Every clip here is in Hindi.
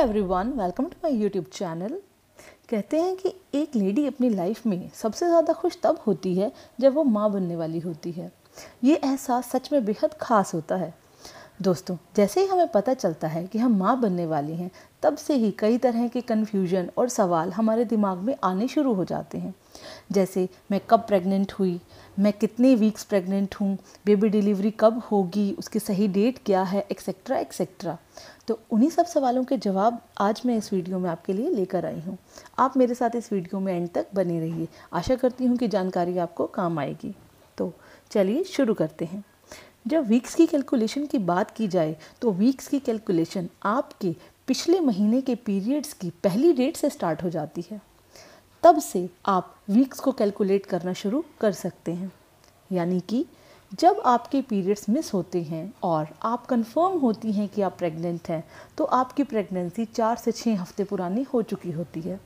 every everyone welcome to my YouTube channel कहते हैं कि एक लेडी अपनी लाइफ में सबसे ज़्यादा खुश तब होती है जब वो माँ बनने वाली होती है ये एहसास सच में बेहद ख़ास होता है दोस्तों जैसे ही हमें पता चलता है कि हम माँ बनने वाली हैं तब से ही कई तरह के कन्फ्यूजन और सवाल हमारे दिमाग में आने शुरू हो जाते हैं जैसे मैं कब प्रेग्नेंट हुई मैं कितने वीक्स प्रेग्नेंट हूँ बेबी डिलीवरी कब होगी उसकी सही डेट क्या है एक्सेट्रा एक्सेट्रा तो उन्हीं सब सवालों के जवाब आज मैं इस वीडियो में आपके लिए लेकर आई हूँ आप मेरे साथ इस वीडियो में एंड तक बने रहिए आशा करती हूँ कि जानकारी आपको काम आएगी तो चलिए शुरू करते हैं जब वीक्स की कैलकुलेशन की बात की जाए तो वीक्स की कैलकुलेशन आपके पिछले महीने के पीरियड्स की पहली डेट से स्टार्ट हो जाती है तब से आप वीक्स को कैलकुलेट करना शुरू कर सकते हैं यानी कि जब आपके पीरियड्स मिस होते हैं और आप कंफर्म होती हैं कि आप प्रेग्नेंट हैं तो आपकी प्रेगनेंसी चार से छः हफ्ते पुरानी हो चुकी होती है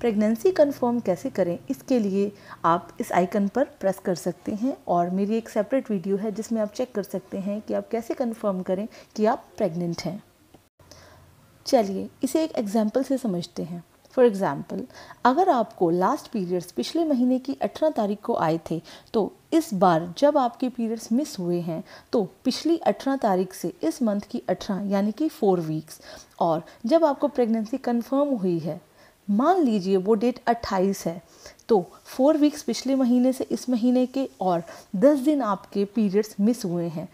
प्रेगनेंसी कंफर्म कैसे करें इसके लिए आप इस आइकन पर प्रेस कर सकते हैं और मेरी एक सेपरेट वीडियो है जिसमें आप चेक कर सकते हैं कि आप कैसे कंफर्म करें कि आप प्रेग्नेंट हैं चलिए इसे एक एग्जाम्पल से समझते हैं फॉर एग्ज़ाम्पल अगर आपको लास्ट पीरियड्स पिछले महीने की अठारह तारीख को आए थे तो इस बार जब आपके पीरियड्स मिस हुए हैं तो पिछली अठारह तारीख से इस मंथ की अठारह यानी कि फोर वीक्स और जब आपको प्रेगनेंसी कंफर्म हुई है मान लीजिए वो डेट 28 है तो फोर वीक्स पिछले महीने से इस महीने के और दस दिन आपके पीरियड्स मिस हुए हैं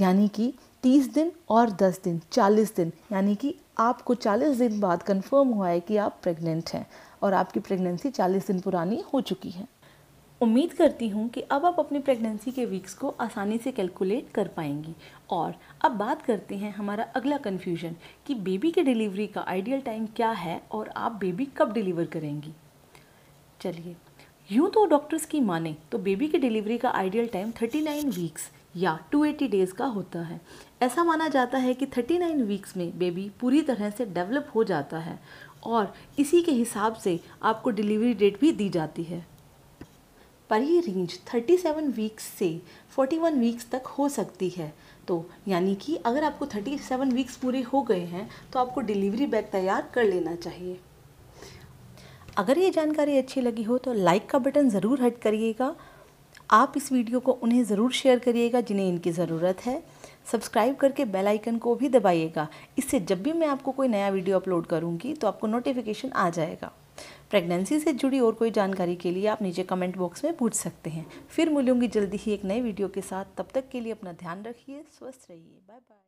यानी कि तीस दिन और दस दिन चालीस दिन यानी कि आपको चालीस दिन बाद कंफर्म हुआ है कि आप प्रेग्नेंट हैं और आपकी प्रेगनेंसी चालीस दिन पुरानी हो चुकी है उम्मीद करती हूँ कि अब आप अपनी प्रेगनेंसी के वीक्स को आसानी से कैलकुलेट कर पाएंगी और अब बात करते हैं हमारा अगला कन्फ्यूजन कि बेबी के डिलीवरी का आइडियल टाइम क्या है और आप बेबी कब डिलीवर करेंगी चलिए यूँ तो डॉक्टर्स की माने तो बेबी की डिलीवरी का आइडियल टाइम 39 वीक्स या 280 डेज़ का होता है ऐसा माना जाता है कि 39 वीक्स में बेबी पूरी तरह से डेवलप हो जाता है और इसी के हिसाब से आपको डिलीवरी डेट भी दी जाती है पर ये रेंज 37 वीक्स से 41 वीक्स तक हो सकती है तो यानी कि अगर आपको 37 वीक्स पूरे हो गए हैं तो आपको डिलीवरी बैग तैयार कर लेना चाहिए अगर ये जानकारी अच्छी लगी हो तो लाइक का बटन ज़रूर हट करिएगा आप इस वीडियो को उन्हें ज़रूर शेयर करिएगा जिन्हें इनकी ज़रूरत है सब्सक्राइब करके बेल आइकन को भी दबाइएगा इससे जब भी मैं आपको कोई नया वीडियो अपलोड करूँगी तो आपको नोटिफिकेशन आ जाएगा प्रेगनेंसी से जुड़ी और कोई जानकारी के लिए आप नीचे कमेंट बॉक्स में पूछ सकते हैं फिर मिलूंगी जल्दी ही एक नए वीडियो के साथ तब तक के लिए अपना ध्यान रखिए स्वस्थ रहिए बाय बाय